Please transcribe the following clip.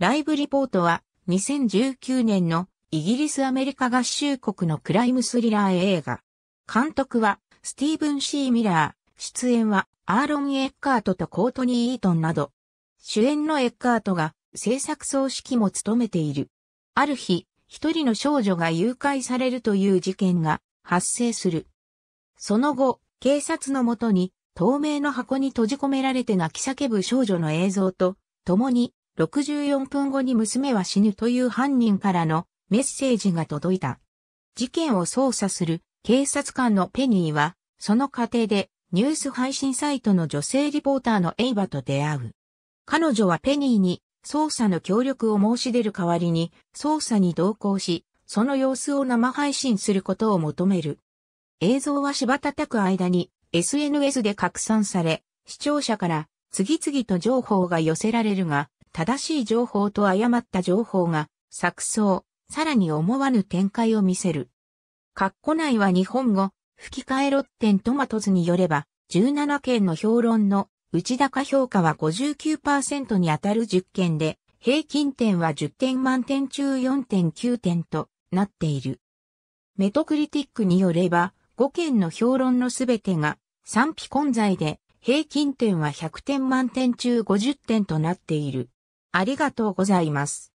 ライブリポートは2019年のイギリスアメリカ合衆国のクライムスリラー映画。監督はスティーブン・シー・ミラー。出演はアーロン・エッカートとコートニー・イートンなど。主演のエッカートが制作総指揮も務めている。ある日、一人の少女が誘拐されるという事件が発生する。その後、警察のもとに透明の箱に閉じ込められて泣き叫ぶ少女の映像と、共に64分後に娘は死ぬという犯人からのメッセージが届いた。事件を捜査する警察官のペニーは、その過程でニュース配信サイトの女性リポーターのエイバと出会う。彼女はペニーに捜査の協力を申し出る代わりに捜査に同行し、その様子を生配信することを求める。映像は柴叩く間に SNS で拡散され、視聴者から次々と情報が寄せられるが、正しい情報と誤った情報が錯綜、さらに思わぬ展開を見せる。括弧内は日本語、吹き替えロッテントマトズによれば、17件の評論の内高評価は59%に当たる10件で、平均点は10点満点中4.9点となっている。メトクリティックによれば、5件の評論のすべてが賛否混在で、平均点は100点満点中50点となっている。ありがとうございます。